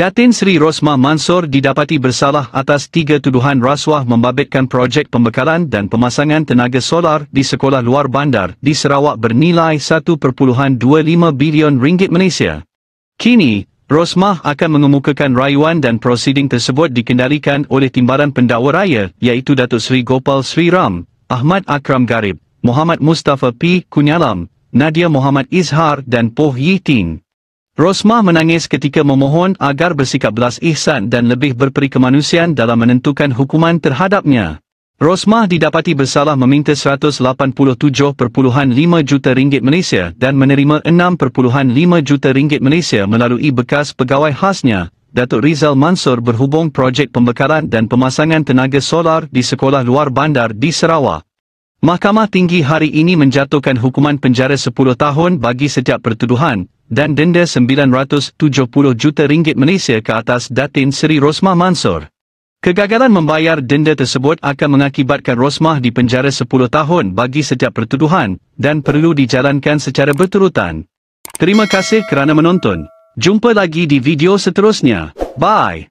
Datin Sri Rosmah Mansor didapati bersalah atas tiga tuduhan rasuah membabitkan projek pembekalan dan pemasangan tenaga solar di sekolah luar bandar di Sarawak bernilai 1.25 bilion ringgit Malaysia. Kini, Rosmah akan mengemukakan rayuan dan prosiding tersebut dikendalikan oleh Timbalan Pendakwa Raya iaitu Datuk Sri Gopal Sri Ram, Ahmad Akram Garib, Muhammad Mustafa P. Kunyalam, Nadia Muhammad Izhar dan Poh Yi Ting. Rosmah menangis ketika memohon agar bersikap belas ihsan dan lebih berperi kemanusiaan dalam menentukan hukuman terhadapnya. Rosmah didapati bersalah meminta 187.5 juta ringgit Malaysia dan menerima 6.5 juta ringgit Malaysia melalui bekas pegawai khasnya, Datuk Rizal Mansor berhubung projek pembekalan dan pemasangan tenaga solar di sekolah luar bandar di Sarawak. Mahkamah Tinggi hari ini menjatuhkan hukuman penjara 10 tahun bagi setiap pertuduhan, dan denda 970 juta ringgit Malaysia ke atas Datin Seri Rosmah Mansor. Kegagalan membayar denda tersebut akan mengakibatkan Rosmah dipenjara 10 tahun bagi setiap pertuduhan dan perlu dijalankan secara berturutan. Terima kasih kerana menonton. Jumpa lagi di video seterusnya. Bye.